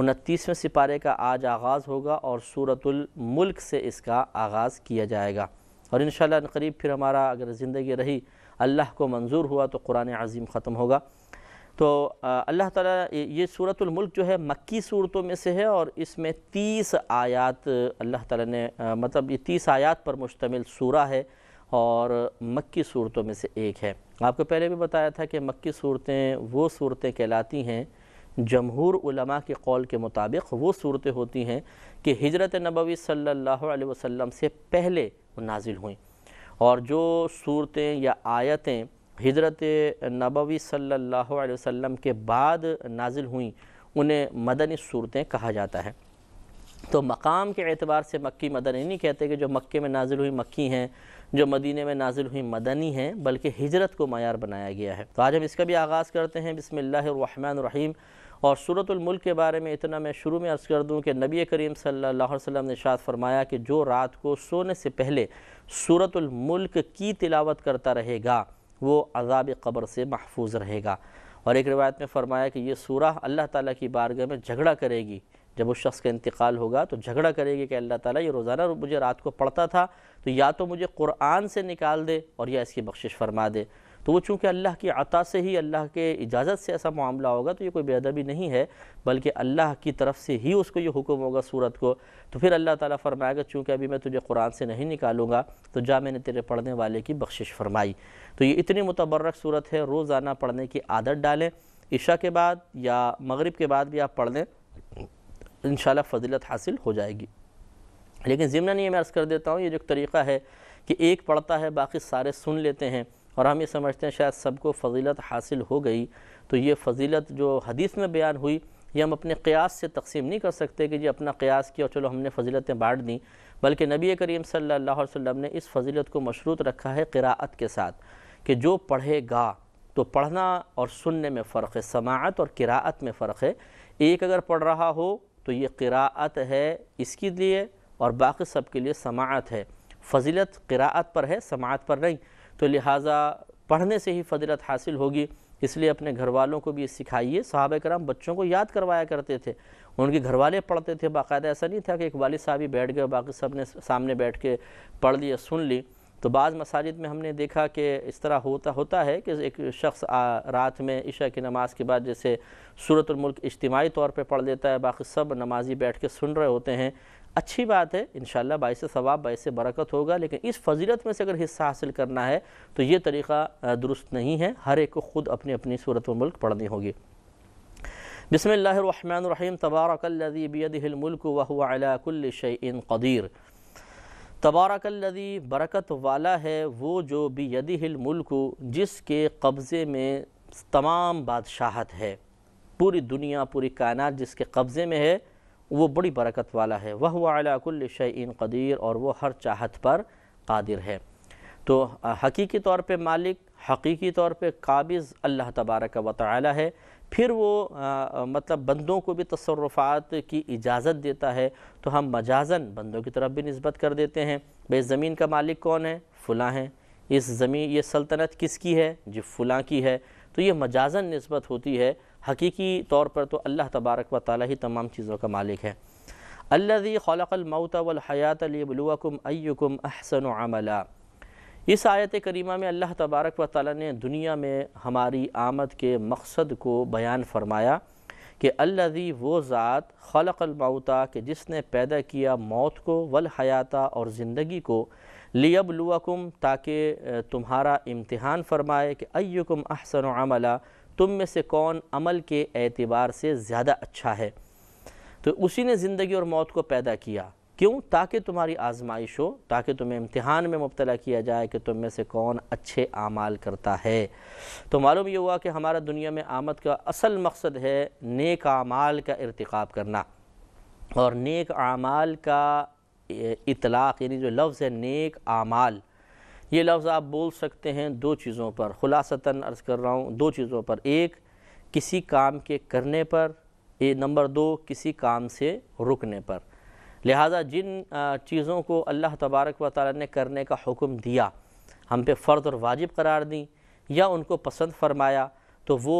उनतीसवें सिपारे का आज आगाज़ होगा और सूरतुल मुल्क से इसका आगाज़ किया जाएगा और इन शरीब फिर हमारा अगर ज़िंदगी रही अल्लाह को मंजूर हुआ तो कुरान अज़ीम ख़त्म होगा तो अल्लाह ताला ये सूरतुल मुल्क जो है मक्की सूरतों में से है और इसमें तीस आयात अल्लाह ताला ने मतलब ये तीस आयात पर मुश्तमिल सूरा है और मक्की सूरतों में से एक है आपको पहले भी बताया था कि मक्की सूरतें वो सूरतें कहलाती हैं जमहूर उलमा के कौल के मुताबिक वो सूरतें होती हैं कि हजरत नबवी सल्लल्लाहु अलैहि वसल्लम से पहले नाजिल हुई और जो सूरतें या आयतें हजरत नबवी सल्लल्लाहु अलैहि वसल्लम के बाद नाजिल हुई उन्हें मदनी सूरतें कहा जाता है तो मकाम के एतबार से मक्की मदनी नहीं कहते कि जो मक्के में नाजिल हुई मक्की हैं जो मदीने में नाजिल हुई मदनी हैं बल्कि हिजरत को मैार बनाया गया है तो आज हम इसका भी आगाज़ करते हैं बिसमीम और मुल्क के बारे में इतना मैं शुरू में अर्ज़ कर दूँ कि नबी करीम सल्लल्लाहु अलैहि वसल्लम ने शाद फरमाया कि जो रात को सोने से पहले मुल्क की तिलावत करता रहेगा वो अजाब कब्र से महफूज रहेगा और एक रिवायत में फ़रमाया कि ये सूरह अल्लाह ताला की बारगाह में झगड़ा करेगी जब उस शख्स का इंतकाल होगा तो झगड़ा करेगी कि अल्लाह ताला ये रोज़ाना मुझे रात को पढ़ता था तो या तो मुझे कुरान से निकाल दे और या इसकी बख्शिश फरमा दे तो वो चूँकि अल्लाह की अता से ही अल्लाह के इजाज़त से ऐसा मामला होगा तो ये कोई बेदबी नहीं है बल्कि अल्लाह की तरफ से ही उसको ये हुक्म होगा सूरत को तो फिर अल्लाह ताला फरमाएगा चूँकि अभी मैं तुझे कुरान से नहीं निकालूंगा तो जा मैंने तेरे पढ़ने वाले की बख्शिश फरमाई तो ये इतनी मुतबरक सूरत है रोज़ाना पढ़ने की आदत डालें ईशा के बाद या मगरिब के बाद भी आप पढ़ लें इन फजीलत हासिल हो जाएगी लेकिन ज़िमन ये मैं अर्ज़ कर देता हूँ ये जो तरीक़ा है कि एक पढ़ता है बाकी सारे सुन लेते हैं और हम ये समझते हैं शायद सबको फजीलत हासिल हो गई तो ये फजीलत जो हदीस में बयान हुई ये हम अपने क़यास से तकसीम नहीं कर सकते कि जी अपना क़यास किया और चलो हमने फजीलतें बाँट दी बल्कि नबी करीम सल्लल्लाहु अलैहि वसल्लम ने इस फजीलत को मशरूत रखा है क़राअत के साथ कि जो पढ़ेगा तो पढ़ना और सुनने में फ़र्क है समात और किराअत में फ़र्क है एक अगर पढ़ रहा हो तो ये किराअत है इसके लिए और बाकी सब के लिए समात है फजीलत किराअत पर है समात पर नहीं तो लिहाजा पढ़ने से ही फजीलत हासिल होगी इसलिए अपने घर वालों को भी सिखाइए साहब कराम बच्चों को याद करवाया करते थे उनके घर वाले पढ़ते थे बाकायदा ऐसा नहीं था कि एक वाल साहब ही बैठ गए बाकी सब ने सामने बैठ के पढ़ लिया सुन ली तो बाज़ मसाजिद में हमने देखा कि इस तरह होता होता है कि एक शख्स रात में इशा की नमाज़ के बाद जैसे सूरतुल्मुल्क इज्तमाही तौर पर पढ़ लेता है बाकी सब नमाजी बैठ के सुन रहे होते हैं अच्छी बात है इन बायस सवाब बायस बरकत होगा लेकिन इस फजीलत में से अगर हिस्सा हासिल करना है तो ये तरीक़ा दुरुस्त नहीं है हर एक को ख़ुद अपनी अपनी सूरत मुल्क पढ़नी होगी बिसमीम तबारकल्लबीदिलमुल्क वहुआकुल्ल कदीर तबारकल्लदी बरकत वाला है वो जो बीदिलमुल्क जिसके कब्ज़े में तमाम बादशाहत है पूरी दुनिया पूरी कायनात जिसके कब्ज़े में है वो बड़ी बरकत वाला है वह वालाकुल शन कदीर और वो हर चाहत पर कादिर है तो हकीकी तौर पे मालिक हकीकी तौर पे काबिज़ अल्लाह तबारक व ताली है फिर वो आ, मतलब बंदों को भी तसरफ़ात की इजाज़त देता है तो हम मजाजन बंदों की तरफ भी नस्बत कर देते हैं भाई ज़मीन का मालिक कौन है फ़लाँ हैं इस ज़मीन ये सल्तनत किसकी है जी फ़लाँ की है तो ये मजाजन नस्बत होती है हकीकी तौर पर तो अल्लाह तबारक व ताली ही तमाम चीज़ों का मालिक है अल्लाजी खलमौत वलहयात लिबलुकुम अयुकुम अहसन अमला इस आयत करीमा में अल्लाह तबारक व ताली ने दुनिया में हमारी आमद के मकसद को बयान फरमाया कि अल्लाह वो ज़ात खलमौता के जिसने पैदा किया मौत को वल हयात और ज़िंदगी को लियबलुकुम ताकि तुम्हारा इम्तहान फरमाए कि अयुकुम अहसन अमला तुम में से कौन अमल के एतबार से ज़्यादा अच्छा है तो उसी ने ज़िंदगी और मौत को पैदा किया क्यों ताकि तुम्हारी आजमाइश हो ताकि तुम्हें इम्तहान में मुबतला किया जाए कि तुम में से कौन अच्छे आमाल करता है तो मालूम ये हुआ कि हमारा दुनिया में आमद का असल मकसद है नेक आमाल का irtiqab करना और नेक आमाल का इतलाक़ यानी जो लफ्ज़ है नेक आमाल ये लफ्ज़ आप बोल सकते हैं दो चीज़ों पर ख़ुलासता अर्ज़ कर रहा हूँ दो चीज़ों पर एक किसी काम के करने पर ये नंबर दो किसी काम से रुकने पर लिहाजा जिन चीज़ों को अल्लाह तबारक व ताली ने करने का हुक्म दिया हम पे फ़र्द और वाजिब करार दी या उनको पसंद फरमाया तो वो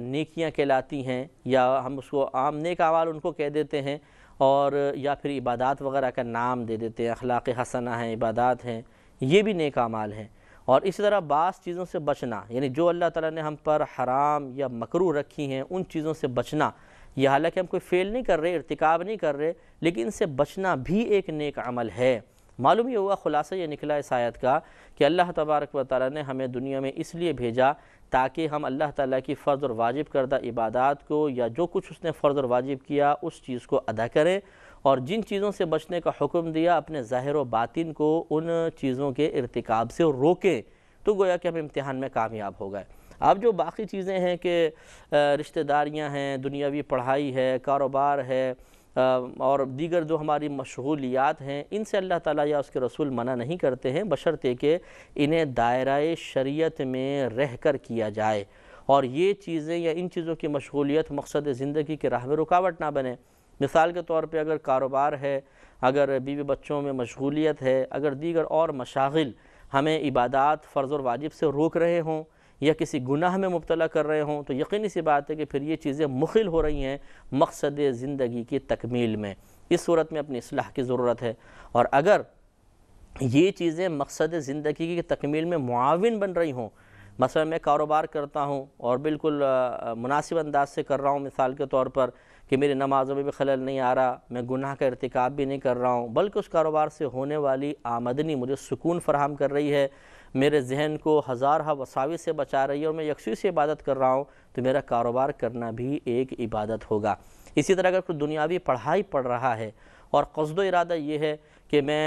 नेकियां कहलाती हैं या हम उसको आम नेक आवाल उनको कह देते हैं और या फिर इबादत वगैरह का नाम दे देते हैं अखलाक़ हसना हैं इबादत हैं ये भी नेक अमाल हैं और इसी तरह बास चीज़ों से बचना यानी जो अल्लाह ताला ने हम पर हराम या मकरू रखी हैं उन चीज़ों से बचना यह हालांकि हम कोई फ़ेल नहीं कर रहे इरतिकाब नहीं कर रहे लेकिन इनसे बचना भी एक नेक अमल है मालूम ये हुआ ख़ुलासा यह निकला इस आयत का कि अल्लाह तबारक व ताली ने हमें दुनिया में इसलिए भेजा ताकि हम अल्लाह ताला की फ़र्ज़ और वाजिब करदा इबादत को या जो कुछ उसने फ़र्ज़ और वाजिब किया उस चीज़ को अदा करें और जिन चीज़ों से बचने का हुक्म दिया अपने ज़ाहिर बातिन को उन चीज़ों के irtikab से रोकें तो गोया कि हम इम्तहान में कामयाब हो गए अब जो बाकी चीज़ें हैं कि रिश्तेदारियाँ हैं दुनियावी पढ़ाई है कारोबार है और दीगर जो हमारी मशगूलियात हैं इनसे अल्लाह ताला या उसके रसूल मना नहीं करते हैं बशर्ते कि इन्हें दायरा शरीयत में रह कर किया जाए और ये चीज़ें या इन चीज़ों की मशगूलियत मकसद ज़िंदगी के राह में रुकावट ना बने मिसाल के तौर पर अगर कारोबार है अगर बीवी बच्चों में मशगूलियत है अगर दीगर और मशागिल हमें इबादत फ़र्ज़ और वाजिब से रोक रहे हों या किसी गुनाह में मुबतला कर रहे हों तो यकीनी सी बात है कि फिर ये चीज़ें मुखिल हो रही हैं मकसद ज़िंदगी की तकमील में इस सूरत में अपनी असलाह की ज़रूरत है और अगर ये चीज़ें मकसद ज़िंदगी की तकमील में मुआवन बन रही हों मसला मैं कारोबार करता हूँ और बिल्कुल मुनासिब अंदाज से कर रहा हूँ मिसाल के तौर पर कि मेरी नमाज़ों में भी खलल नहीं आ रहा मैं गुनाह का इरतिकाब भी नहीं कर रहा हूँ बल्कि उस कारोबार से होने वाली आमदनी मुझे सुकून फराहम कर रही है मेरे जहन को हज़ार वसावी से बचा रही है और मैं यकसू से इबादत कर रहा हूँ तो मेरा कारोबार करना भी एक इबादत होगा इसी तरह अगर कोई दुनियावी पढ़ाई पढ़ रहा है और कस्द इरादा ये है कि मैं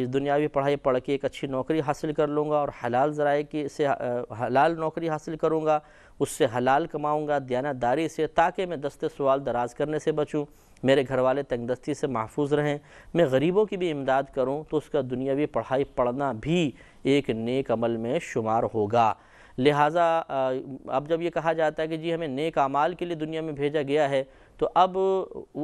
इस दुनियावी पढ़ाई पढ़ के एक अच्छी नौकरी हासिल कर लूँगा और हलाल ज़राए की से हलाल नौकरी हासिल करूँगा उससे हलाल कमाऊँगा दयानादारी से ताकि मैं दस्ते सवाल दराज करने से बचूँ मेरे घर वाले तंगदस्ती से महफूज रहें मैं गरीबों की भी इमदाद करूँ तो उसका दुनियावी पढ़ाई पढ़ना भी एक नेक अमल में शुमार होगा लिहाजा अब जब ये कहा जाता है कि जी हमें नेक अमाल के लिए दुनिया में भेजा गया है तो अब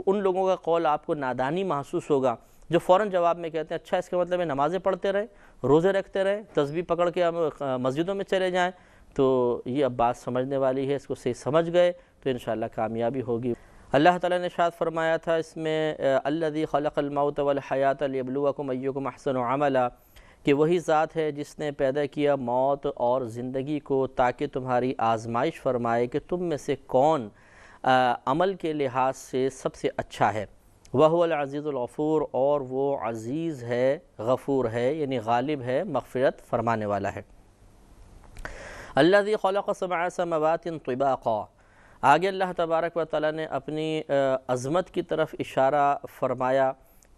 उन लोगों का कौल आपको नादानी महसूस होगा जो फ़ौर जवाब में कहते हैं अच्छा इसका मतलब है नमाज़ें पढ़ते रहें रोज़े रखते रहें तस्वीर पकड़ के हम मस्जिदों में चले जाएँ तो ये अब बात समझने वाली है इसको सही समझ गए तो इन कामयाबी होगी अल्लाह ताला ने शाद फरमाया था इसमें अल्लादी खलक़लमाउत वलहयात लियबलुआकुम अय्युकुम अहसन अमला कि वही ज़ात है जिसने पैदा किया मौत और ज़िंदगी को ताकि तुम्हारी आजमाइश फरमाए कि तुम में से कौन आ, अमल के लिहाज से सबसे अच्छा है वह अज़ीज़ुलगफ़ूर और वो अज़ीज़ है गफ़ूर है यानी गालिब है मफ़रत फरमाने वाला है अल्लाजी तबा तबाक़ा आगे अल्लाह तबारक व ताली ने अपनी अज़मत की तरफ इशारा फरमाया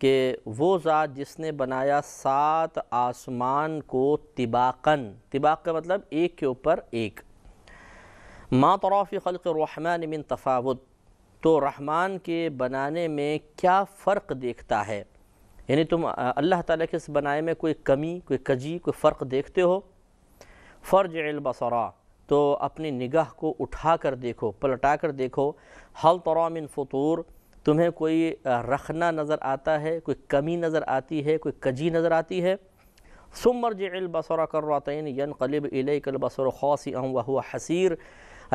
कि वो ज़ात जिसने बनाया सात आसमान को तिबाकन तिबाक का मतलब एक के ऊपर एक माँ तरफ़ी खलक रहमान मिन तफावत तो रहमान के बनाने में क्या फ़र्क देखता है यानी तुम अल्लाह ताला के इस बनाए में कोई कमी कोई कजी कोई फ़र्क देखते हो फ़र्ज अलबसरा तो अपनी निगाह को उठा कर देखो पलटा कर देखो हल तरामिन फ़तूर तुम्हें कोई रखना नज़र आता है कोई कमी नज़र आती है कोई कजी नज़र आती है सुमर जलबसरा रातन यन कलब अलबसर खौसी वह हसीर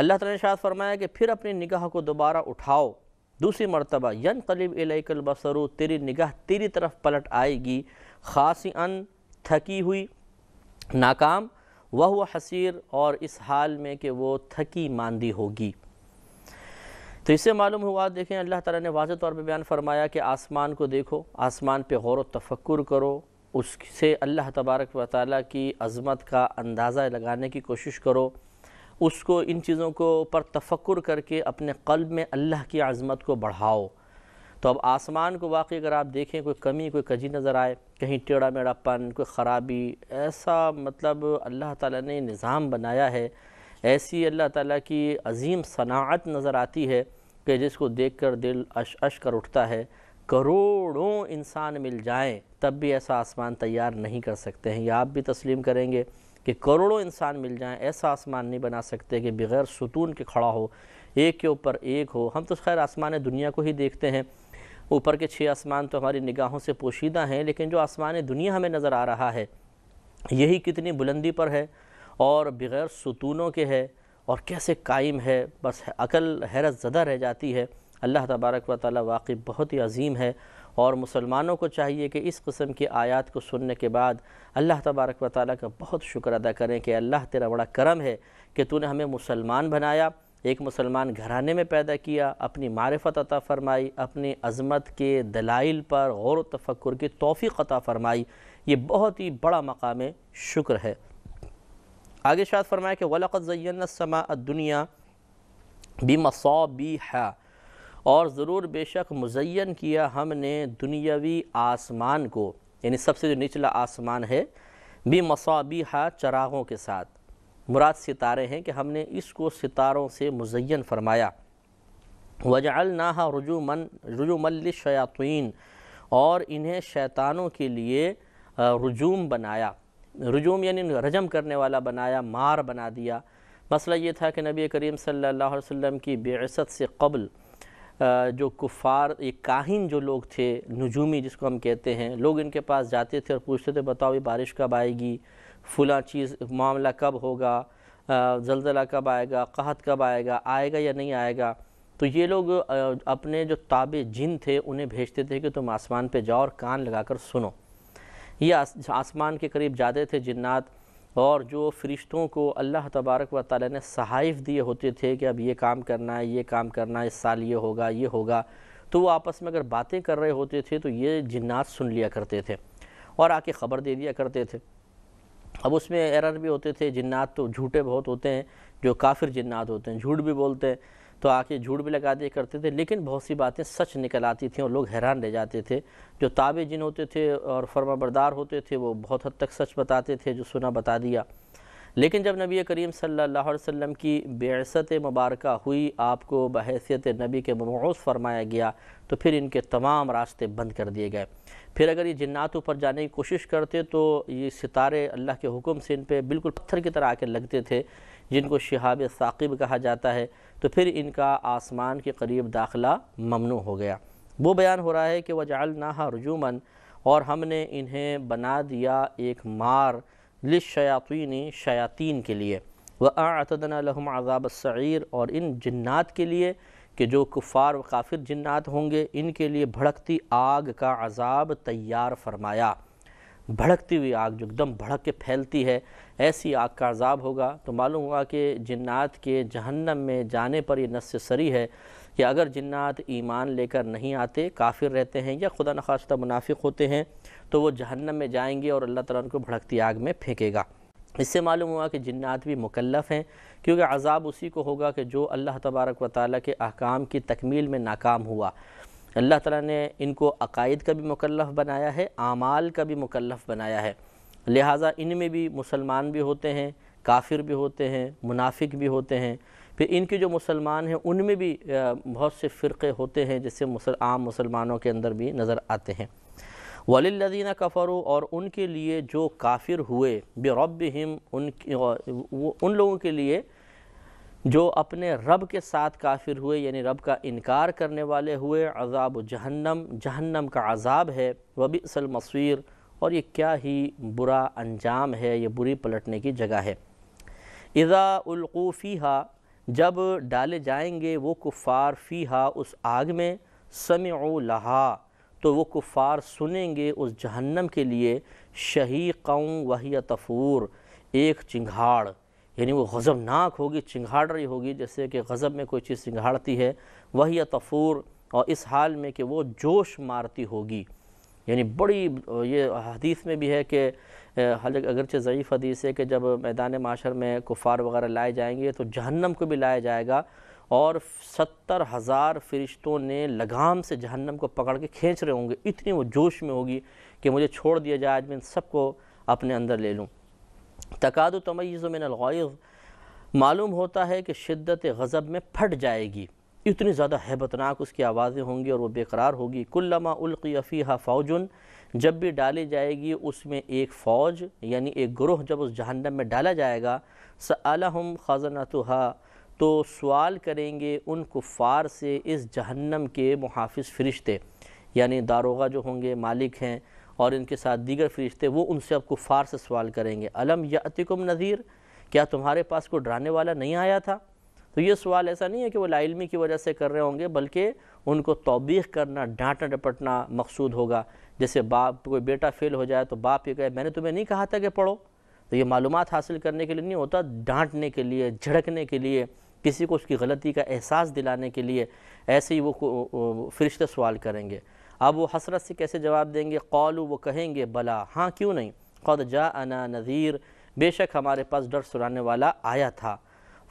अल्लाह तला ने शायद फरमाया कि फिर अपनी निगाह को दोबारा उठाओ दूसरी मरतबा यन कलब अलबसरु तेरी निगाह तेरी तरफ पलट आएगी खासी अन थकी हुई नाकाम वह वह हसीर और इस हाल में कि वो थकी मांदी होगी तो इससे मालूम हुआ देखें अल्लाह ताला ने वाज तौर पर बयान फरमाया कि आसमान को देखो आसमान पे गौर तफक्र करो उससे अल्लाह तबारक व ताली की अज़मत का अंदाज़ा लगाने की कोशिश करो उसको इन चीज़ों को पर तफक्र करके अपने कल्ब में अल्लाह की आज़मत को बढ़ाओ तो अब आसमान को वाकई अगर आप देखें कोई कमी कोई कजी नज़र आए कहीं टेढ़ा मेढ़ापन कोई ख़राबी ऐसा मतलब अल्लाह ताला ने निज़ाम बनाया है ऐसी अल्लाह ताला की अजीम सनात नज़र आती है कि जिसको देख कर दिल अश अश कर उठता है करोड़ों इंसान मिल जाएँ तब भी ऐसा आसमान तैयार नहीं कर सकते हैं या आप भी तस्लीम करेंगे कि करोड़ों इंसान मिल जाएँ ऐसा आसमान नहीं बना सकते कि बग़ैर सुतून के खड़ा हो एक के ऊपर एक हो हम तो खैर आसमान दुनिया को ही देखते हैं ऊपर के छः आसमान तो हमारी निगाहों से पोशीदा हैं लेकिन जो आसमान दुनिया हमें नज़र आ रहा है यही कितनी बुलंदी पर है और बग़ैर सतूनों के है और कैसे कायम है बस अकल हैरत ज़दा रह जाती है अल्लाह तबारक व ताली वाकई बहुत ही अजीम है और मुसलमानों को चाहिए कि इस कस्म की आयत को सुनने के बाद अल्लाह तबारक व ताली का बहुत शुक्र अदा करें कि अल्लाह तेरा बड़ा करम है कि तूने हमें मुसलमान बनाया एक मुसलमान घराने में पैदा किया अपनी मारफत अता फ़रमाई अपनी अज़मत के दलाइल पर गौर तफक्र की तोफ़ी अता फ़रमाई ये बहुत ही बड़ा मकाम शुक्र है आगे शायद फरमाया कि वलक़त ज़ैनसमा दुनिया बी मसौबी और ज़रूर बेशक मुजैन किया हमने दुनियावी आसमान को यानी सबसे जो निचला आसमान है बी मसाबी हा चरागों के साथ मुराद सितारे हैं कि हमने इसको सितारों से मुजैन फरमाया वजाल नाहा रजुमन रजुमल शयातीन और इन्हें शैतानों के लिए रजूम बनाया रजूम यानी रजम करने वाला बनाया मार बना दिया मसला ये था कि नबी करीम सल्लल्लाहु अलैहि वसल्लम की बेसत से कबल जो कुफार ये काहिन जो लोग थे नजूमी जिसको हम कहते हैं लोग इनके पास जाते थे और पूछते थे बताओ ये बारिश कब आएगी फ़लाँ चीज़ मामला कब होगा जलजला कब आएगा कहत कब आएगा आएगा या नहीं आएगा तो ये लोग अपने जो ताबे जिन थे उन्हें भेजते थे कि तुम आसमान पे जाओ और कान लगाकर सुनो ये आसमान के करीब जाते थे जिन्नात और जो फरिश्तों को अल्लाह तबारक व ताली ने सहाइफ दिए होते थे कि अब ये काम करना है ये काम करना है इस साल ये होगा ये होगा तो वो आपस में अगर बातें कर रहे होते थे तो ये जिन्नात सुन लिया करते थे और आके ख़बर दे दिया करते थे अब उसमें एरर भी होते थे जिन्नात तो झूठे बहुत होते हैं जो काफिर जिन्नात होते हैं झूठ भी बोलते हैं तो आके झूठ भी लगा दिया करते थे लेकिन बहुत सी बातें सच निकल आती थी और लोग हैरान रह जाते थे जो ताबे जिन होते थे और फर्माबरदार होते थे वो बहुत हद तक सच बताते थे जो सुना बता दिया लेकिन जब नबी करीम सल्लल्लाहु अलैहि वसल्लम की बेसत मुबारक हुई आपको बहसीत नबी के मौस फरमाया गया तो फिर इनके तमाम रास्ते बंद कर दिए गए फिर अगर ये जन्नात ऊपर जाने की कोशिश करते तो ये सितारे अल्लाह के हुक्म से इन पर बिल्कुल पत्थर की तरह आके लगते थे जिनको शहाब साकिब कहा जाता है तो फिर इनका आसमान के करीब दाखिला ममनू हो गया वो बयान हो रहा है कि वजाल नाहा रजूमन और हमने इन्हें बना दिया एक मार लिशयातीनी शयातीन के लिए व आतदनालहम आज़ाब सग़ीर और इन जन्नात के लिए कि जो कुफ़ार व काफिर जन्ात होंगे इनके लिए भड़कती आग का अजाब तैयार फरमाया भड़कती हुई आग जो एकदम भड़क के फैलती है ऐसी आग का अजाब होगा तो मालूम हुआ कि जन्ात के जहन्नम में जाने पर यह नस् सरी है कि अगर जन्ात ईमान लेकर नहीं आते काफिर रहते हैं या खुदा नखास्ता मुनाफिक होते हैं तो वो जहन्नम में जाएंगे और अल्लाह ताला उनको भड़कती आग में फेंकेगा इससे मालूम हुआ कि जन्नात भी मुकलफ़ हैं क्योंकि अजाब उसी को होगा कि जो अल्लाह तबारक व ताली के अहकाम की तकमील में नाकाम हुआ अल्लाह ताला ने इनको अकायद का भी मुकलफ़ बनाया है आमाल का भी मुकलफ़ बनाया है लिहाजा इनमें भी मुसलमान भी होते हैं काफिर भी होते हैं मुनाफिक भी होते हैं फिर इनके जो मुसलमान हैं उनमें भी बहुत से फ़िरक़े होते हैं जैसे मुसल, आम मुसलमानों के अंदर भी नज़र आते हैं वलिल्लिन कफ़रू और उनके लिए जो काफिर हुए बेरब हिम उन उन लोगों के लिए जो अपने रब के साथ काफिर हुए यानी रब का इनकार करने वाले हुए अजाब जहन्नम जहन्नम का अजाब है वबी असल मसवीर और ये क्या ही बुरा अंजाम है ये बुरी पलटने की जगह है इज़ा उलकूफ़ीहा जब डाले जाएंगे वो कुफ़ार फ़ीहा उस आग में समी लहा तो वो कुफ़ार सुनेंगे उस जहन्नम के लिए शही कौं वही तफूर एक चिंगाड़ यानी वो गज़बनाक होगी चिंगाड़ रही होगी जैसे कि गज़ब में कोई चीज़ चिंघाड़ती है वही तफूर और इस हाल में कि वो जोश मारती होगी यानी बड़ी ये हदीस में भी है कि हल अगरचे ज़यीफ़ हदीस है कि जब मैदान माशर में कुफ़ार वगैरह लाए जाएंगे तो जहन्नम को भी लाया जाएगा और सत्तर हज़ार फरिश्तों ने लगाम से जहन्नम को पकड़ के खींच रहे होंगे इतनी वो जोश में होगी कि मुझे छोड़ दिया जाए आज मैं इन सबको अपने अंदर ले लूँ तकाद तमयज़ मालूम होता है कि शिद्दत गज़ब में फट जाएगी इतनी ज़्यादा हैबतनाक उसकी आवाज़ें होंगी और वो बेकरार होगी कुल्लमा उल्की हा फ़ौजन जब भी डाली जाएगी उसमें एक फ़ौज यानी एक ग्रोह जब उस जहन्नम में डाला जाएगा सलाहम ख़जानतहा तो सवाल करेंगे उन कुफ़ार से इस जहन्नम के मुहाफ़ फ़रिश्ते यानी दारोगा जो होंगे मालिक हैं और इनके साथ दीगर फ़रिश्ते वो उनसे अब कुफ़ार से सवाल करेंगे अलम यातिकुम नज़ीर क्या तुम्हारे पास कोई डराने वाला नहीं आया था तो ये सवाल ऐसा नहीं है कि वो लाइलमी की वजह से कर रहे होंगे बल्कि उनको तोबीख करना डांटना डपटना मकसूद होगा जैसे बाप कोई बेटा फेल हो जाए तो बाप ये कहे मैंने तुम्हें नहीं कहा था कि पढ़ो तो ये मालूम हासिल करने के लिए नहीं होता डांटने के लिए झड़कने के लिए किसी को उसकी गलती का एहसास दिलाने के लिए ऐसे ही वो फरिश्ते सवाल करेंगे अब वो हसरत से कैसे जवाब देंगे कौलू वो कहेंगे भला हाँ क्यों नहीं खुद जा अना नज़ीर बेशक हमारे पास डर सुनाने वाला आया था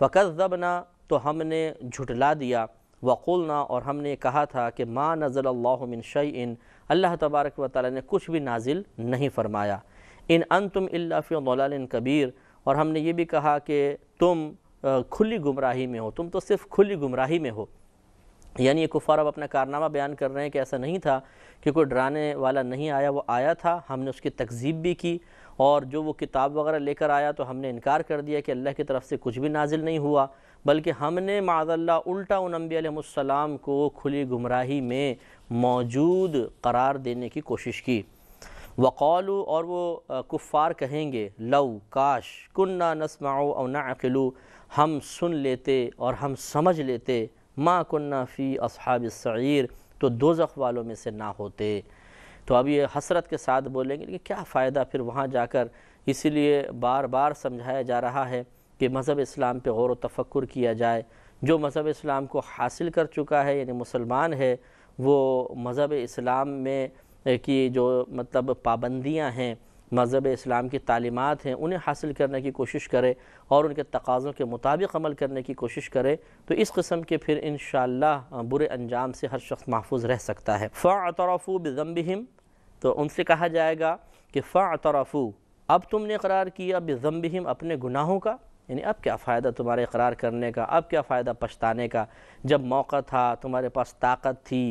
फ़कत दबना तो हमने झुटला दिया वक़ुलना और हमने कहा था कि माँ नज़ल मिन शैन अल्लाह तबारक व ताली ने कुछ भी नाजिल नहीं फरमाया इन अन तुम अल्लाफ़ी कबीर और हमने ये भी कहा कि तुम खुली गुमराही में हो तुम तो सिर्फ खुली गुमराही में हो यानी ये कुफार अब अपना कारनामा बयान कर रहे हैं कि ऐसा नहीं था कि कोई डराने वाला नहीं आया वो आया था हमने उसकी तकजीब भी की और जो वो किताब वगैरह लेकर आया तो हमने इनकार कर दिया कि अल्लाह की तरफ से कुछ भी नाजिल नहीं हुआ बल्कि हमने माजल्ला उल्टा उन अम्बीसम को खुली गुमराही में मौजूद करार देने की कोशिश की वक़ौल और वो कुफ़ार कहेंगे लव काश कन्ना नसमाओ और अकिलू हम सुन लेते और हम समझ लेते माँ कन्ना फ़ी असहाब तो दो वालों में से ना होते तो अब ये हसरत के साथ बोलेंगे कि क्या फ़ायदा फिर वहाँ जाकर इसीलिए बार बार समझाया जा रहा है कि मज़हब इस्लाम पे गौर तफक्र किया जाए जो मज़हब इस्लाम को हासिल कर चुका है यानी मुसलमान है वो मज़हब इस्लाम में की जो मतलब पाबंदियाँ हैं मज़हब इस्लाम की तालीमत हैं उन्हें हासिल करने की कोशिश करे और उनके तकाज़ों के मुताबिक अमल करने की कोशिश करे तो इस कस्म के फिर इन बुरे अंजाम से हर शख्स महफूज रह सकता है फ़ातरफ़ू बम्बिम तो उनसे कहा जाएगा कि फ़ातरफ़ू अब तुमने करार किया बम्बिम अपने गुनाहों का यानी अब क्या फ़ायदा तुम्हारे करार करने का अब क्या फ़ायदा पछताने का जब मौका था तुम्हारे पास ताकत थी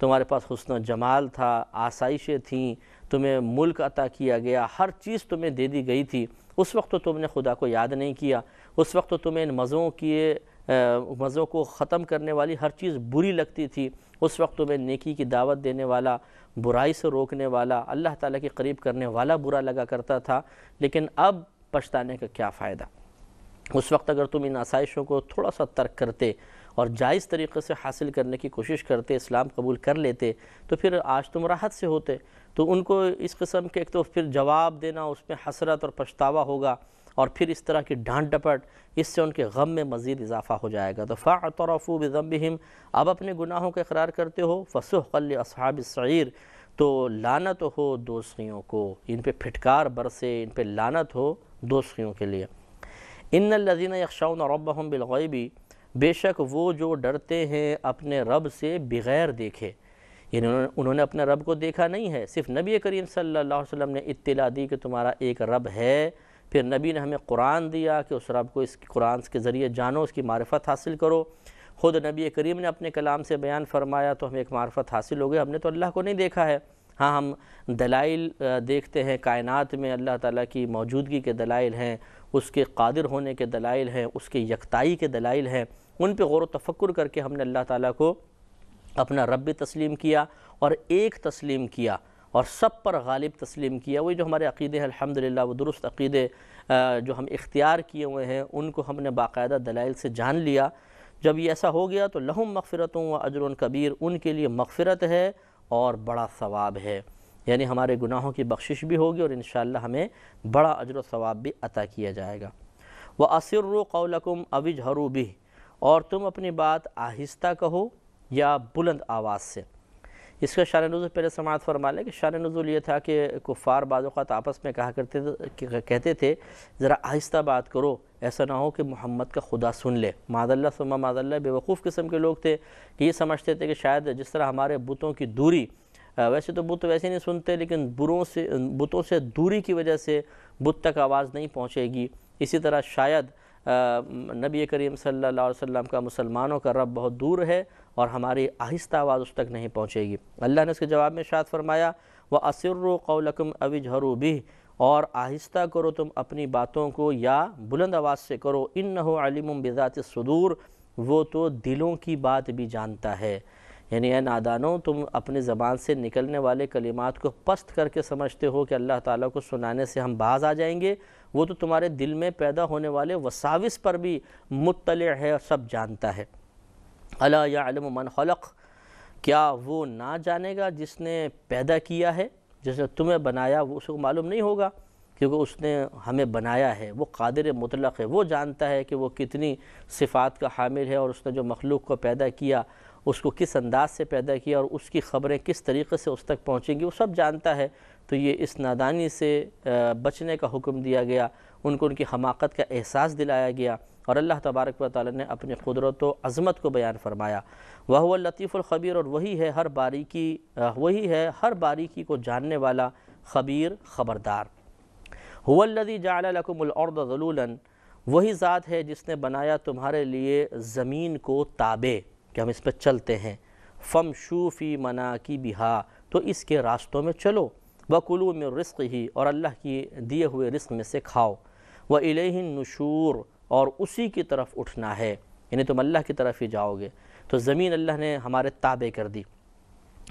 तुम्हारे पास हसन जमाल था आसाइशें थीं तुम्हें मुल्क अता किया गया हर चीज़ तुम्हें दे दी गई थी उस वक्त तो तुमने खुदा को याद नहीं किया उस वक्त तो तुम्हें इन मज़ों की मज़ों को ख़त्म करने वाली हर चीज़ बुरी लगती थी उस वक्त तुम्हें नेकी की दावत देने वाला बुराई से रोकने वाला अल्लाह ताला के करीब करने वाला बुरा लगा करता था लेकिन अब पछताने का क्या फ़ायदा उस वक्त अगर तुम इन आसाइशों को थोड़ा सा तर्क करते और जायज़ तरीके से हासिल करने की कोशिश करते इस्लाम कबूल कर लेते तो फिर आज तुम राहत से होते तो उनको इस कस्म के एक तो फिर जवाब देना उसमें हसरत और पछतावा होगा और फिर इस तरह की डांट डपट इससे उनके गम में मज़ीद इजाफ़ा हो जाएगा तो फ़ातरफ़ू बम्बिम अब अपने गुनाहों का करार करते हो फसुखल असहाब सैर तो लानत हो दोस्तियों को इन पर फिटकार बरसे इन पर लानत हो दोस्तियों के लिए इन लजीन यकशाउन रब बिलगैबी बेशक वो जो डरते हैं अपने रब से बग़ैर देखे यानी उन्होंने अपने रब को देखा नहीं है सिर्फ नबी करीम सल्लल्लाहु अलैहि वसल्लम ने इत्तला दी कि तुम्हारा एक रब है फिर नबी ने हमें कुरान दिया कि उस रब को इस कुरान के ज़रिए जानो उसकी मारफत हासिल करो ख़ुद नबी करीम ने अपने कलाम से बयान फरमाया तो हमें एक मारफत हासिल हो गई हमने तो अल्लाह को नहीं देखा है हाँ हम दलाइल देखते हैं कायनात में अल्लाह ताला की मौजूदगी के दलाइल हैं उसके कादिर होने के दलाइल हैं उसके यकताई के दलाइल हैं उन पर गौर तफक्र करके हमने अल्लाह ताला को अपना रब तस्लीम किया और एक तस्लीम किया और सब पर गालिब तस्लीम किया वही जो हमारे अक़ीदे हैं अलहमदिल्ला वो दुरुस्त अक़ीदे जो हम इख्तियार किए हुए हैं उनको हमने बाकायदा दलाइल से जान लिया जब ये ऐसा हो गया तो लहम मगफ़रतों व अजर कबीर उनके लिए मफ़रत है और बड़ा सवाब है यानी हमारे गुनाहों की बख्शिश भी होगी और इन हमें बड़ा अजर वाब भी अता किया जाएगा व असर कौलकुम अविज हरू भी और तुम अपनी बात आहिस्ता कहो या बुलंद आवाज़ से इसका शान नज़ुल पहले समात फरमा लें कि शान नज़ुल ये था कि कुफ़ार बाज़ात आपस में कहा करते थे कहते थे ज़रा आहिस्ता बात करो ऐसा ना हो कि मोहम्मद का खुदा सुन ले मादल्ला सुमा मादल्ला बेवकूफ़ किस्म के लोग थे कि ये समझते थे कि शायद जिस तरह हमारे बुतों की दूरी वैसे तो बुत वैसे नहीं सुनते लेकिन बुरों से बुतों से दूरी की वजह से बुत तक आवाज़ नहीं पहुँचेगी इसी तरह शायद नबी करीम सल्लल्लाहु अलैहि वसल्लम का मुसलमानों का रब बहुत दूर है और हमारी आहिस्ता आवाज़ उस तक नहीं पहुँचेगी अल्लाह ने उसके जवाब में शाद फरमाया व असर कौलकम झरू भी और आहिस्ता करो तुम अपनी बातों को या बुलंद आवाज़ से करो इन न हो आलिम सदूर वो तो दिलों की बात भी जानता है यानी ए नादानों तुम अपनी ज़बान से निकलने वाले कलिमात को पस्त करके समझते हो कि अल्लाह ताला को सुनाने से हम बाज आ जाएंगे वो तो तुम्हारे दिल में पैदा होने वाले वसाविस पर भी मुतल है और सब जानता है अला मन खलक क्या वो ना जानेगा जिसने पैदा किया है जिसने तुम्हें बनाया वो उसको मालूम नहीं होगा क्योंकि उसने हमें बनाया है वो कादिर मुतलक़ है वो जानता है कि वो कितनी सिफ़ात का हामिल है और उसने जो मखलूक को पैदा किया उसको किस अंदाज से पैदा किया और उसकी ख़बरें किस तरीके से उस तक पहुँचेंगी वो सब जानता है तो ये इस नादानी से बचने का हुक्म दिया गया उनको उनकी हमाकत का एहसास दिलाया गया और अल्लाह तबारक व ताली ने अपनी कुदरत व अज़मत को बयान फरमाया वह लतीफ़ुलख़बीर और वही है हर बारीकी वही है हर बारीकी को जानने वाला खबीर ख़बरदार हुल्लदी जालकुमर्दलूलन वही ज़ात है जिसने बनाया तुम्हारे लिए ज़मीन को ताबे कि हम इस पर चलते हैं फ़म शूफ़ी मना की बिहा तो इसके रास्तों में चलो वकुलू में रिस्क ही और अल्लाह की दिए हुए रिस्क में से खाओ व नशूर और उसी की तरफ उठना है यानी तुम अल्लाह की तरफ ही जाओगे तो ज़मीन अल्लाह ने हमारे ताबे कर दी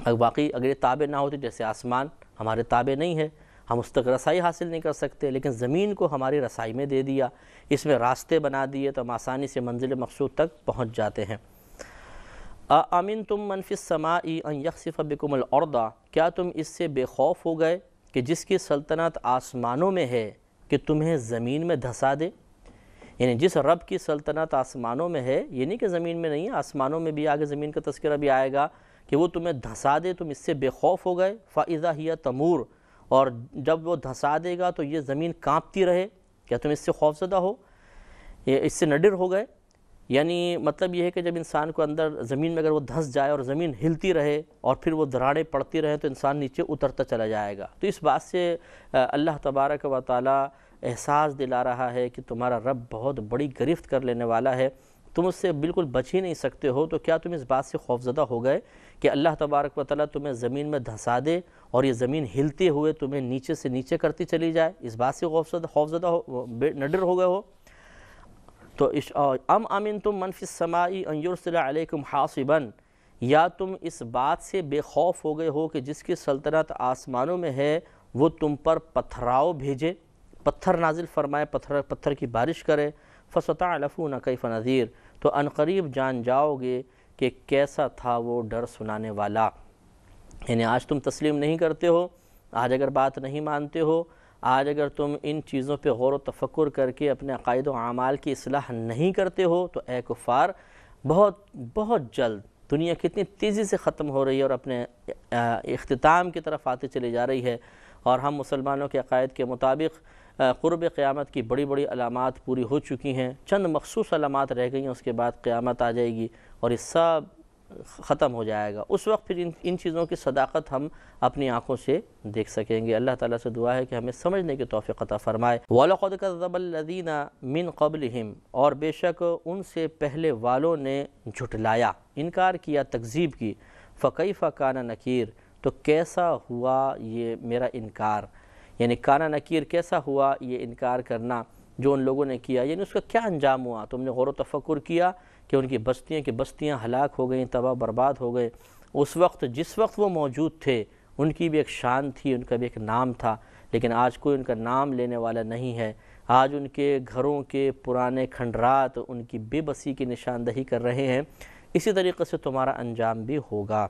अगर बाकी अगर ये ताबे ना होते जैसे आसमान हमारे ताबे नहीं है हम उस तक रसाई हासिल नहीं कर सकते लेकिन ज़मीन को हमारी रसाई में दे दिया इसमें रास्ते बना दिए तो हम आसानी से मंजिल मकसूद तक पहुँच जाते हैं अमिन तुम मनफिस समा यकसफ़ बिकुमल औरदा क्या तुम इससे बेखौफ हो गए कि जिसकी सल्तनत आसमानों में है कि तुम्हें ज़मीन में धंसा दे यानी जिस रब की सल्तनत आसमानों में है यानी कि ज़मीन में नहीं है आसमानों में भी आगे ज़मीन का तस्करा भी आएगा कि वो तुम्हें धंसा दे तुम इससे बेखौफ हो गए फ़ाइज़ा हिया तमूर और जब वो धंसा देगा तो ये ज़मीन कांपती रहे क्या तुम इससे खौफजदा हो ये इससे नडिर हो गए यानी मतलब यह है कि जब इंसान को अंदर ज़मीन में अगर वो धंस जाए और ज़मीन हिलती रहे और फिर वो दराड़ें पड़ती रहे तो इंसान नीचे उतरता चला जाएगा तो इस बात से अल्लाह तबारक व ताली एहसास दिला रहा है कि तुम्हारा रब बहुत बड़ी गिरफ्त कर लेने वाला है तुम उससे बिल्कुल बच ही नहीं सकते हो तो क्या तुम इस बात से खौफजदा हो गए कि अल्लाह तबारक व ताली तुम्हें ज़मीन में धंसा दे और ये ज़मीन हिलते हुए तुम्हें नीचे से नीचे करती चली जाए इस बात से खौफजदा खौफजदा हो निडर हो गए हो तो इस अम अमिन तुम मनफिसमाई अयुरसलकुम हासिबन या तुम इस बात से बेखौफ हो गए हो कि जिसकी सल्तनत आसमानों में है वो तुम पर पथराव भेजे पत्थर नाजिल फरमाए पत्थर पत्थर की बारिश करे न नकैफ़ नज़ीर तो अनकरीब जान जाओगे कि कैसा था वो डर सुनाने वाला यानी आज तुम तस्लीम नहीं करते हो आज अगर बात नहीं मानते हो आज अगर तुम इन चीज़ों पर गौर तफक्र करके अपने अकायद अमाल की असलाह नहीं करते हो तो ए कुफ़ार बहुत बहुत जल्द दुनिया कितनी तेज़ी से ख़त्म हो रही है और अपने अख्ताम की तरफ आते चली जा रही है और हम मुसलमानों के अकायद के मुताबिक क़ुरब क़्यामत की बड़ी बड़ी अलामत पूरी हो चुकी हैं चंद मखसूस अलामत रह गई हैं उसके बाद क़्यामत आ जाएगी और इस सब ख़त्म हो जाएगा उस वक्त फिर इन इन चीज़ों की सदाकत हम अपनी आँखों से देख सकेंगे अल्लाह ताला से दुआ है कि हमें समझने के तोफ़ी अता फ़रमाए वालद कबलदीना मिन कबल हिम और बेशक उनसे पहले वालों ने झुटलाया इनकार किया तकजीब की फ़कई फ़ाना नकीर तो कैसा हुआ ये मेरा इनकार यानी काना नकीर कैसा हुआ ये इनकार करना जो उन लोगों ने किया यानी उसका क्या अंजाम हुआ तुमने गौर तफक्र किया कि उनकी बस्तियाँ की बस्तियाँ हलाक हो गई तबाह बर्बाद हो गए उस वक्त जिस वक्त वो मौजूद थे उनकी भी एक शान थी उनका भी एक नाम था लेकिन आज कोई उनका नाम लेने वाला नहीं है आज उनके घरों के पुराने खंडरात उनकी बेबसी की निशानदही कर रहे हैं इसी तरीके से तुम्हारा अंजाम भी होगा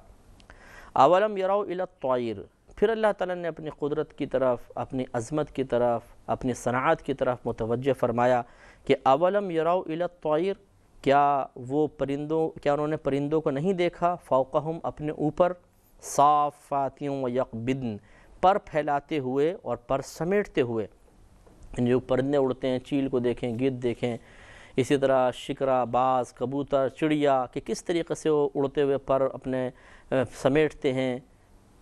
अवलम यराउलतर फिर अल्लाह ताला ने अपनी कुदरत की तरफ अपनी अजमत की तरफ अपनी सनात की तरफ मुतवज़ फ़रमाया कि अवलम यराउलतर क्या वो परिंदों क्या उन्होंने परिंदों को नहीं देखा फ़ौकहम अपने ऊपर साफ़ातियों व यकबिदन पर फैलाते हुए और पर समेटते हुए जो परिंदे उड़ते हैं चील को देखें गिद्ध देखें इसी तरह शिकरा बाज कबूतर चिड़िया कि किस तरीके से वो उड़ते हुए पर अपने समेटते हैं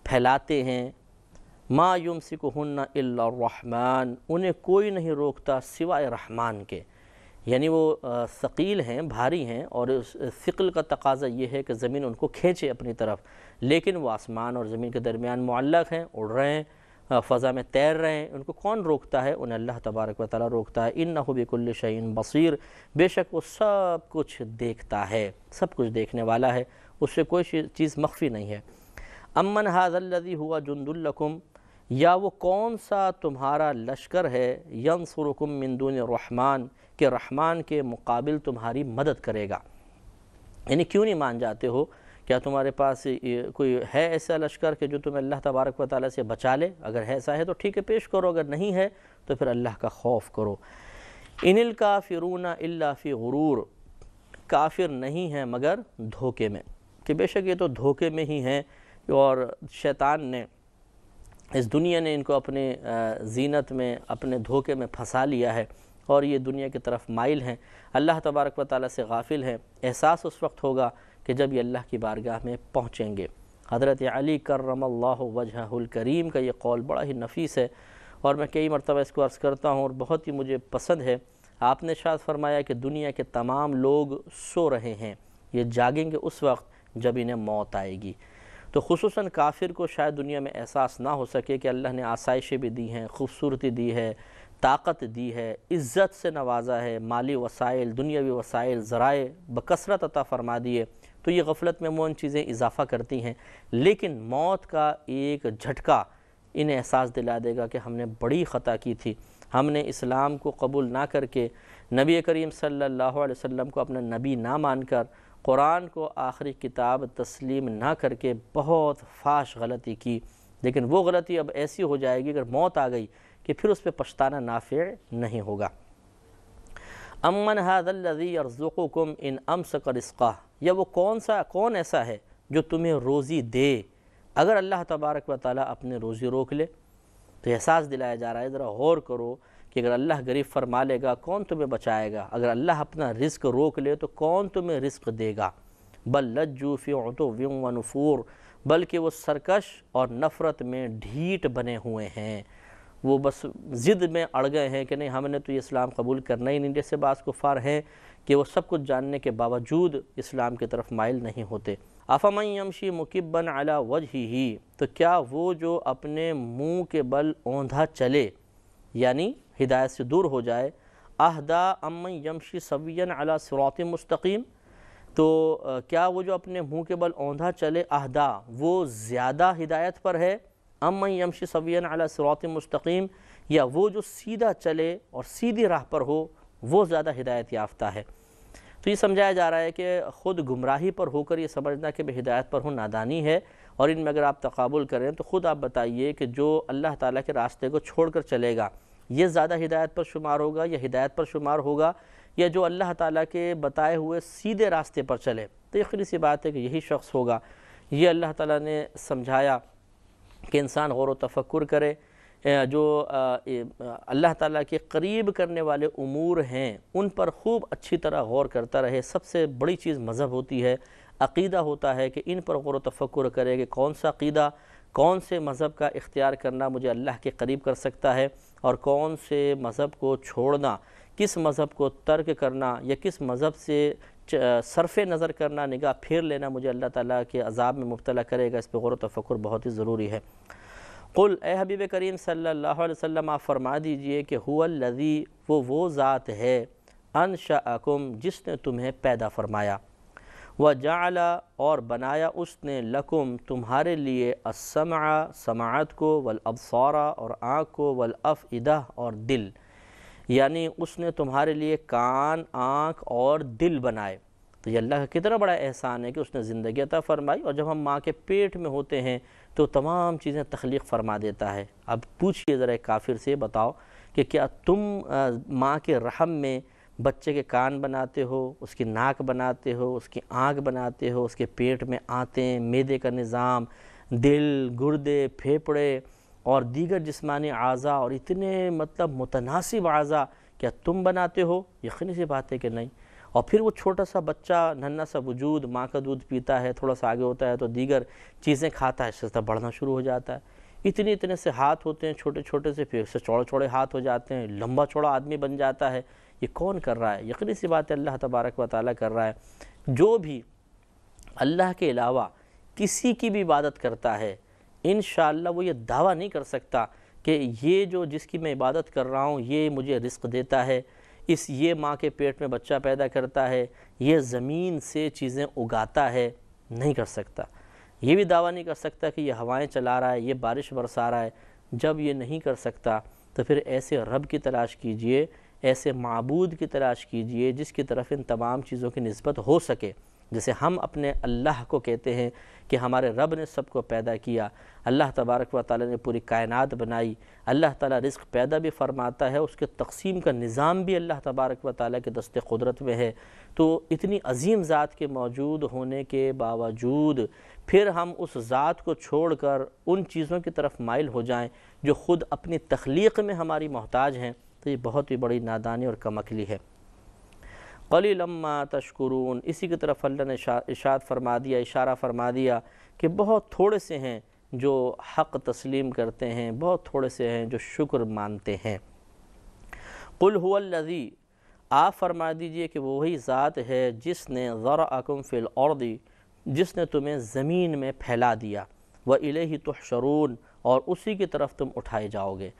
फैलाते हैं माँ युम को रहमान उन्हें कोई नहीं रोकता सिवाय रहमान के यानी वो शकील हैं भारी हैं और शिकल का तकाजा ये है कि ज़मीन उनको खींचे अपनी तरफ लेकिन वो आसमान और ज़मीन के दरमियान मुल्लक हैं उड़ रहे हैं फ़ज़ा में तैर रहे हैं उनको कौन रोकता है उन्हें अल्लाह तबारक व ताली रोकता है इन नबिकुल्ल शैन बसीर बेशक वो सब कुछ देखता है सब कुछ देखने वाला है उससे कोई चीज़ मख्फी नहीं है अमन हाजल्लि हुआ जुन्दुल्लकुम या वो कौन सा तुम्हारा लश्कर है यंसुरकुम मिंदून रहमान कि रहमान के मुकाबिल तुम्हारी मदद करेगा यानी क्यों नहीं मान जाते हो क्या तुम्हारे पास कोई है ऐसा लश्कर कि जो तुम्हें अल्लाह तबारक व ताली से बचा ले अगर ऐसा है तो ठीक है पेश करो अगर नहीं है तो फिर अल्लाह का खौफ करो इनिल का फिरूना अल्लाफ़ी गुरूर काफिर नहीं है मगर धोखे में कि बेशक ये तो धोखे में ही हैं और शैतान ने इस दुनिया ने इनको अपने जीनत में अपने धोखे में फंसा लिया है और ये दुनिया की तरफ माइल हैं अल्लाह तबारक व ताली से गाफिल हैं एहसास उस वक्त होगा कि जब ये अल्लाह की बारगाह में पहुँचेंगे हज़रत अली करम वजहलकरीम का ये कौल बड़ा ही नफीस है और मैं कई मरतबा इसको अर्ज़ करता हूँ और बहुत ही मुझे पसंद है आपने शायद फरमाया कि दुनिया के तमाम लोग सो रहे हैं ये जागेंगे उस वक्त जब इन्हें मौत आएगी तो खसूस काफिर को शायद दुनिया में एहसास ना हो सके कि अल्लाह ने आसाइशें भी दी हैं खूबसूरती दी है ताकत दी है इज़्ज़त से नवाजा है माली वसाइल दुनियावी वसाइल ज़राए बकसरत अता फरमा दिए तो ये गफलत में मोन चीज़ें इजाफ़ा करती हैं लेकिन मौत का एक झटका इन्हें एहसास दिला देगा कि हमने बड़ी ख़ता की थी हमने इस्लाम को कबूल ना करके नबी करीम सल्लल्लाहु अलैहि वसल्लम को अपना नबी ना मानकर कुरान को आखिरी किताब तस्लीम ना करके बहुत फाश गलती की लेकिन वो गलती अब ऐसी हो जाएगी अगर मौत आ गई कि फिर उस पर पछताना नाफ़ नहीं होगा अमन हादल्लजी कम इन अम्स करस्का या वो कौन सा कौन ऐसा है जो तुम्हें रोज़ी दे अगर अल्लाह तबारक व ताली अपने रोज़ी रोक ले तो एहसास दिलाया जा रहा है ज़रा गौर करो कि अगर अल्लाह गरीब फरमा लेगा कौन तुम्हें बचाएगा अगर अल्लाह अपना रिस्क रोक ले तो कौन तुम्हें रिस्क देगा बल लज्जू फ़ियो व नफूर बल्कि वो सरकश और नफ़रत में ढीठ बने हुए हैं वो बस ज़िद में अड़ गए हैं कि नहीं हमने तो ये इस्लाम कबूल करना ही नहीं जैसे बास कुफ़ार हैं कि वो सब कुछ जानने के बावजूद इस्लाम की तरफ माइल नहीं होते आफामई यमशी अला वज ही तो क्या वो जो अपने मुंह के बल ओंधा चले यानी हिदायत से दूर हो जाए आहदा अमन यमशी सवियन अला सरात मुस्तकीम तो क्या वो जो अपने मुंह के बल ओंधा चले आहदा वो ज़्यादा हिदायत पर है अमन यमशी सवियन अला सरात मुस्तकीम या वो जो सीधा चले और सीधी राह पर हो वो ज़्यादा हिदायत याफ्ता है तो ये समझाया जा रहा है कि ख़ुद गुमराही पर होकर ये समझना कि मैं हिदायत पर हूँ नादानी है और इन में अगर आप तकबुल करें तो ख़ुद आप बताइए कि जो अल्लाह ताला के रास्ते को छोड़ कर चलेगा ये ज़्यादा हिदायत पर शुमार होगा या हिदायत पर शुमार होगा या जो अल्लाह ताला के बताए हुए सीधे रास्ते पर चले तो यकीन सी बात है कि यही शख्स होगा ये अल्लाह ताली ने समझाया कि इंसान गौर व करे जो अल्लाह ताला के करीब करने वाले अमूर हैं उन पर खूब अच्छी तरह गौर करता रहे सबसे बड़ी चीज़ मज़हब होती है अक़ीदा होता है कि इन पर गौर वफक्र करे कि कौन सा अक़ीदा कौन से मज़हब का इख्तियार करना मुझे अल्लाह के करीब कर सकता है और कौन से मज़हब को छोड़ना किस मज़हब को तर्क करना या किस मज़हब से सरफ नज़र करना निगाह फेर लेना मुझे अल्लाह ताला के अजाब में मुबतला करेगा इस पर गौर तफक्र बहुत ही ज़रूरी है कुल ए हबीब करीम सल्लल्लाहु अलैहि वसल्लम आप फरमा दीजिए कि लज़ी वो वो ज़ात है अन जिसने तुम्हें पैदा फरमाया व जाला और बनाया उसने लकुम तुम्हारे लिए असमा समात को वल अबसारा और आँख को वल अफ़ और दिल यानी उसने तुम्हारे लिए कान आँख और दिल बनाए तो ये अल्लाह का कितना बड़ा एहसान है कि उसने ज़िंदगी अता फ़रमाई और जब हम माँ के पेट में होते हैं तो तमाम चीज़ें तख्लीक फ़रमा देता है अब पूछिए ज़रा काफिर से बताओ कि क्या तुम माँ के रहम में बच्चे के कान बनाते हो उसकी नाक बनाते हो उसकी आँख बनाते हो उसके पेट में आते मेदे का निज़ाम दिल गुर्दे फेफड़े और दीगर जिसमानी अज़ा और इतने मतलब मुतनासिब अज़ा क्या तुम बनाते हो यकीन सी बात है कि नहीं और फिर वो छोटा सा बच्चा नन्ना सा वजूद माँ का दूध पीता है थोड़ा सा आगे होता है तो दीगर चीज़ें खाता है सस्ता बढ़ना शुरू हो जाता है इतने इतने से हाथ होते हैं छोटे छोटे से फिर से चौड़े चौड़े हाथ हो जाते हैं लंबा चौड़ा आदमी बन जाता है ये कौन कर रहा है यकीन सी बात है अल्लाह तबारक व ताली कर रहा है जो भी अल्लाह के अलावा किसी की भी इबादत करता है इन वो ये दावा नहीं कर सकता कि ये जो जिसकी मैं इबादत कर रहा हूँ ये मुझे रिस्क देता है इस ये माँ के पेट में बच्चा पैदा करता है ये ज़मीन से चीज़ें उगाता है नहीं कर सकता ये भी दावा नहीं कर सकता कि ये हवाएं चला रहा है ये बारिश बरसा रहा है जब ये नहीं कर सकता तो फिर ऐसे रब की तलाश कीजिए ऐसे मबूद की तलाश कीजिए जिसकी तरफ इन तमाम चीज़ों की नस्बत हो सके जैसे हम अपने अल्लाह को कहते हैं कि हमारे रब ने सबको पैदा किया अल्लाह तबारक व ताली ने पूरी कायनात बनाई अल्लाह ताली रिस्क पैदा भी फरमाता है उसके तकसीम का निज़ाम भी अल्लाह तबारक व ताली के दस्ते कुदरत में है तो इतनी अजीम ज़ात के मौजूद होने के बावजूद फिर हम उस ज़ात को छोड़ कर उन चीज़ों की तरफ माइल हो जाएँ जो ख़ुद अपनी तख्लीक में हमारी मोहताज हैं तो ये बहुत ही बड़ी नादानी और कमकली है कली लम्मा तशकरून इसी की तरफ अल्लाह ने इशाद फरमा दिया इशारा फरमा दिया कि बहुत थोड़े से हैं जो हक़ तस्लीम करते हैं बहुत थोड़े से हैं जो शुक्र मानते हैं कुल हुल्लज़ी आप फरमा दीजिए कि वही ज़ात है जिसने ज़रा अकुम फ़िल और दी जिसने तुम्हें ज़मीन में फैला दिया व इले ही और उसी की तरफ तुम उठाए जाओगे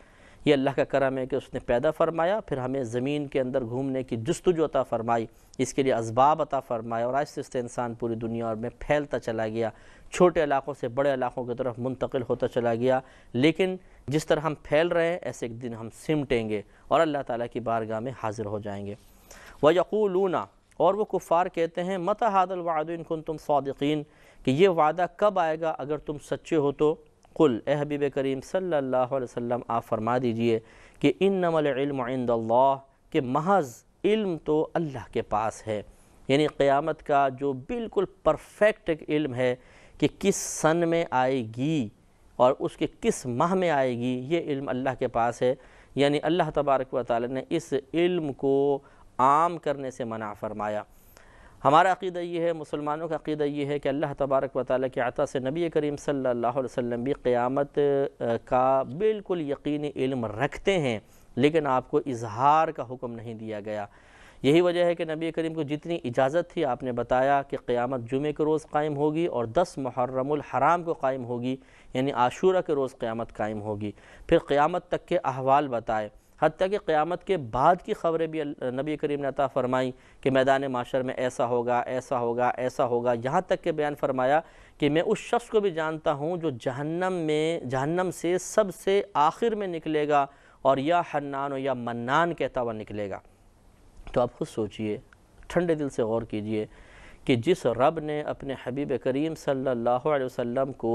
ये अल्लाह का करम है कि उसने पैदा फरमाया फिर हमें ज़मीन के अंदर घूमने की जस्तजु अता फरमाई इसके लिए इसबाब अता फरमाया और आहिस्ते आहिस्ते इंसान पूरी दुनिया में फैलता चला गया छोटे इलाकों से बड़े इलाकों की तरफ मुंतकिल होता चला गया लेकिन जिस तरह हम फैल रहे हैं ऐसे एक दिन हम सिमटेंगे और अल्लाह ताली की बारगाह में हाजिर हो जाएंगे व यकूलूना और वो कुफ़ार कहते हैं मत हादल वादन कुन तुम सदकिन कि ये वादा कब आएगा अगर तुम सच्चे हो तो कुल ए हबीब करीम सल्ला वसम आप फरमा दीजिए कि इन नमलमल्ला के महज इल्म तो अल्लाह के पास है यानी क़यामत का जो बिल्कुल परफेक्ट एक इल्म है कि किस सन में आएगी और उसके किस माह में आएगी ये इल्म अल्लाह के पास है यानी अल्लाह तबारक वाली ने इस इल्म को आम करने से मना फरमाया हमारा अकीदा ये है मुसलमानों का अकीदा ये है कि अल्लाह तबारक व के आता से नबी करीम सल्लल्लाहु अलैहि वसल्लम भी क़यामत का बिल्कुल यकीनी इल्म रखते हैं लेकिन आपको इजहार का हुक्म नहीं दिया गया यही वजह है कि नबी करीम को जितनी इजाज़त थी आपने बताया कि क़्यामत जुमे के रोज़ कायम होगी और दस मुहर्रमुल हराम को कायम होगी यानी आशूरा के रोज़ क़्यामत कायम होगी फिर क़्यामत तक के अहवाल बताए हती कि क़्यामत के बाद की ख़बरें भी नबी करीम ने अता फ़रमाई कि मैदान माशर में ऐसा होगा ऐसा होगा ऐसा होगा यहाँ तक के बयान फरमाया कि मैं उस शख्स को भी जानता हूँ जो जहन्नम में जहन्नम से सबसे आखिर में निकलेगा और या हन्नान या मन्नान कहता हुआ निकलेगा तो आप खुद सोचिए ठंडे दिल से गौर कीजिए कि जिस रब ने अपने हबीब करीम सल्लल्लाहु अलैहि वसल्लम को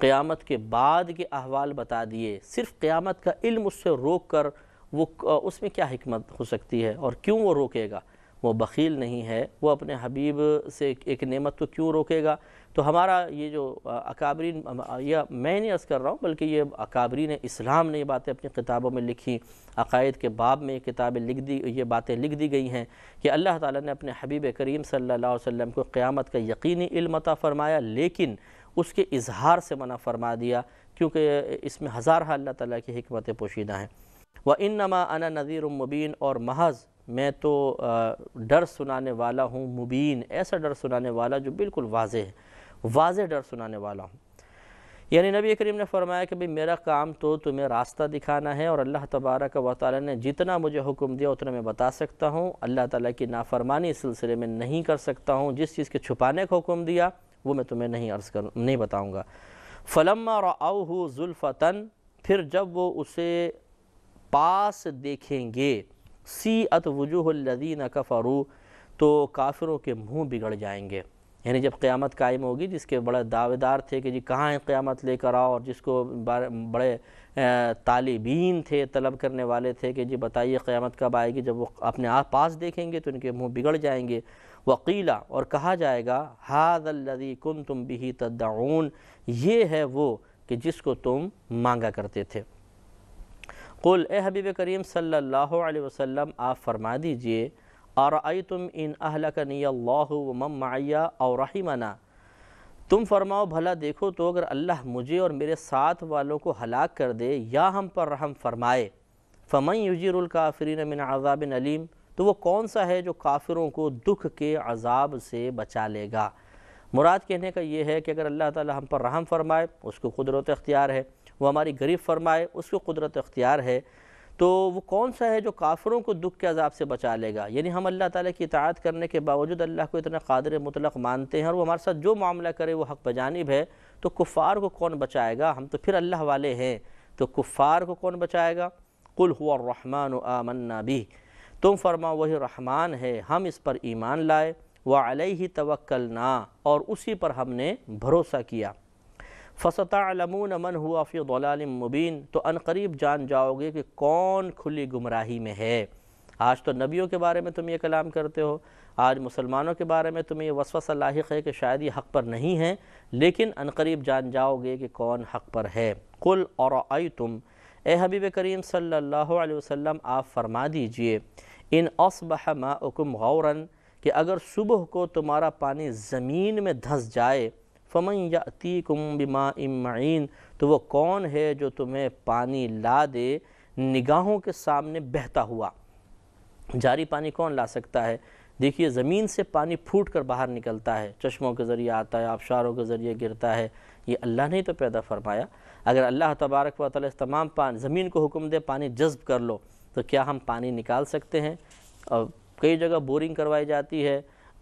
क़्यामत के बाद के अहवाल बता दिए सिर्फ़ क़्यामत का इल्म उससे रोक कर वो उसमें क्या हमत हो सकती है और क्यों वो रोकेगा वो बखील नहीं है वो अपने हबीब से एक नेमत को क्यों रोकेगा तो हमारा ये जो अकाबरीन या मैं नहीं अर्ज़ कर रहा हूँ बल्कि ये अकाबरीन इस्लाम ने ये बातें अपनी किताबों में लिखी अकायद के बाब में ये किताबें लिख दी ये बातें लिख दी गई हैं कि अल्लाह ताला ने अपने हबीब करीम सल्लल्लाहु अलैहि वसल्लम को क़्यामत का यकीनी इल्म अता फ़रमाया लेकिन उसके इजहार से मना फ़रमा दिया क्योंकि इसमें हज़ारहा अल्लाह ताली की हमत पोशीदा हैं व इन नमा अना नज़ीर मुबीन और महज मैं तो डर सुनाने वाला हूँ मुबीन ऐसा डर सुनाने वाला जो बिल्कुल वाज है वाज डर सुनाने वाला हूँ यानी नबी करीम ने फरमाया कि भाई मेरा काम तो तुम्हें रास्ता दिखाना है और अल्लाह तबारक व ताली ने जितना मुझे हुक्म दिया उतना मैं बता सकता हूँ अल्लाह ताला की नाफरमानी इस सिलसिले में नहीं कर सकता हूँ जिस चीज़ के छुपाने का हुक्म दिया वो मैं तुम्हें नहीं अर्ज़ कर नहीं बताऊँगा फ़लम रऊ जुल्फ़तन फिर जब वो उसे पास देखेंगे सी अत न कफ़रू तो काफिरों के मुंह बिगड़ जाएंगे यानी जब क़्यामत कायम होगी जिसके बड़े दावेदार थे कि जी कहाँ क़्यामत लेकर आओ और जिसको बड़े तालिबीन थे तलब करने वाले थे कि जी बताइए क़्यामत कब आएगी जब वो अपने आप पास देखेंगे तो इनके मुंह बिगड़ जाएंगे वकीला और कहा जाएगा हादल्लदी कुन तुम भी तदाउन ये है वो कि जिसको तुम मांगा करते थे कुल ए हबीब करीम सल्लल्लाहु अलैहि वसल्लम आप फरमा दीजिए और आई तुम इन अहलकनील्लामैया और रहीमना तुम फरमाओ भला देखो तो अगर अल्लाह मुझे और मेरे साथ वालों को हलाक कर दे या हम पर रहम फरमाए फ़मन काफ़रीन मिन आज़ाबिन अलीम तो वो कौन सा है जो काफिरों को दुख के अजाब से बचा लेगा मुराद कहने का ये है कि अगर अल्लाह ताला हम पर रहम फरमाए उसको कुदरत अख्तियार है वो हमारी गरीब फरमाए उसको कुदरत अख्तियार है तो वो कौन सा है जो काफ़रों को दुख के अजाब से बचा लेगा यानी हम अल्लाह ताला की इतात करने के बावजूद अल्लाह को इतना कादर मुतलक मानते हैं और वो हमारे साथ जो मामला करे वो हक बजानब है तो कुफ़ार को कौन बचाएगा हम तो फिर अल्लाह वाले हैं तो कुफ़ार को कौन बचाएगा कुल हुआ रहमान आमन्ना भी तुम फरमाओ वही रहमान है हम इस पर ईमान लाए व ही तवक्ल ना और उसी पर हमने भरोसा किया फ़सतालमून अमन हुआ फ़ी मुबीन तो अनकरीब जान जाओगे कि कौन खुली गुमराही में है आज तो नबियों के बारे में तुम ये कलाम करते हो आज मुसलमानों के बारे में तुम्हें ये वसवसा लाक है कि शायद ये हक़ पर नहीं है लेकिन अनकरीब जान जाओगे कि कौन हक़ पर है कुल और आई तुम ए हबीब करीम सल्लल्लाहु अलैहि वसल्लम आप फरमा दीजिए इन असबह माकुम गौरन कि अगर सुबह को तुम्हारा पानी ज़मीन में धंस जाए फ़मन याती कुम बिमा इमाइन तो वो कौन है जो तुम्हें पानी ला दे निगाहों के सामने बहता हुआ जारी पानी कौन ला सकता है देखिए ज़मीन से पानी फूट कर बाहर निकलता है चश्मों के ज़रिए आता है आबशारों के ज़रिए गिरता है ये अल्लाह ने तो पैदा फरमाया अगर अल्लाह तबारक व तमाम पानी ज़मीन को हुक्म दे पानी जज्ब कर लो तो क्या हम पानी निकाल सकते हैं और कई जगह बोरिंग करवाई जाती है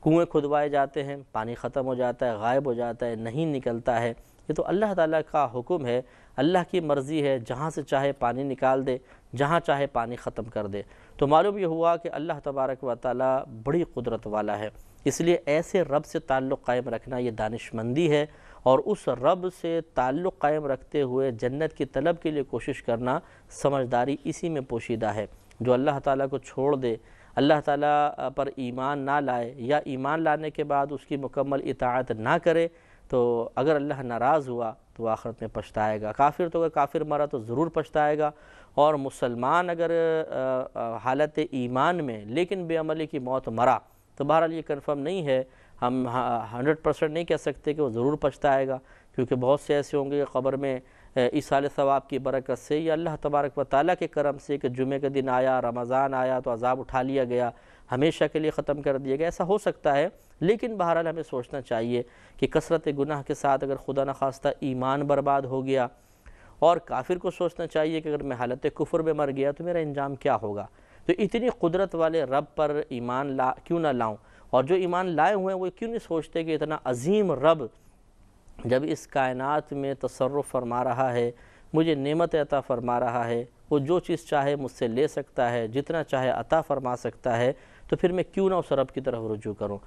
कुएँ खुदवाए जाते हैं पानी ख़त्म हो जाता है गायब हो जाता है नहीं निकलता है ये तो अल्लाह ताला का हुक्म है अल्लाह की मर्ज़ी है जहाँ से चाहे पानी निकाल दे जहाँ चाहे पानी ख़त्म कर दे तो मालूम यह हुआ कि अल्लाह तबारक व बड़ी कुदरत वाला है इसलिए ऐसे रब से ताल्लुक़ कायम रखना ये दानिशमंदी है और उस रब से ताल्लुक़ कायम रखते हुए जन्नत की तलब के लिए कोशिश करना समझदारी इसी में पोशीदा है जो अल्लाह ताला को छोड़ दे अल्लाह ताला पर ईमान ना लाए या ईमान लाने के बाद उसकी मुकम्मल इतात ना करे तो अगर अल्लाह नाराज़ हुआ तो आखिरत में पछताएगा काफिर तो अगर काफिर मरा तो ज़रूर पछताएगा और मुसलमान अगर हालत ईमान में लेकिन बेअमली की मौत मरा तो बहरहाल ये कन्फर्म नहीं है हम हंड्रेड परसेंट नहीं कह सकते कि वो ज़रूर पछताएगा क्योंकि बहुत से ऐसे होंगे कि ख़बर में इस साल सवाब की बरकत से या अल्लाह तबारक व ताली के करम से कि जुमे के दिन आया रमज़ान आया तो अजाब उठा लिया गया हमेशा के लिए ख़त्म कर दिया गया ऐसा हो सकता है लेकिन बहरहाल हमें सोचना चाहिए कि कसरत गुनाह के साथ अगर खुदा न ईमान बर्बाद हो गया और काफिर को सोचना चाहिए कि अगर मैं हालत कुफर में मर गया तो मेरा इंजाम क्या होगा तो इतनी कुदरत वाले रब पर ईमान ला क्यों ना लाऊं और जो ईमान लाए हुए हैं वो क्यों नहीं सोचते कि इतना अजीम रब जब इस कायनात में तसरफ़ फरमा रहा है मुझे नेमत अता फरमा रहा है वो जो चीज़ चाहे मुझसे ले सकता है जितना चाहे अता फरमा सकता है तो फिर मैं क्यों ना उस रब की तरफ रुजू करूँ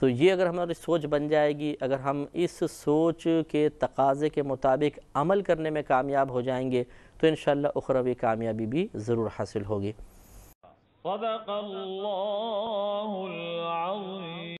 तो ये अगर हमारी सोच बन जाएगी अगर हम इस सोच के तकाजे के मुताबिक अमल करने में कामयाब हो जाएंगे तो इन उखरवी कामयाबी भी ज़रूर हासिल होगी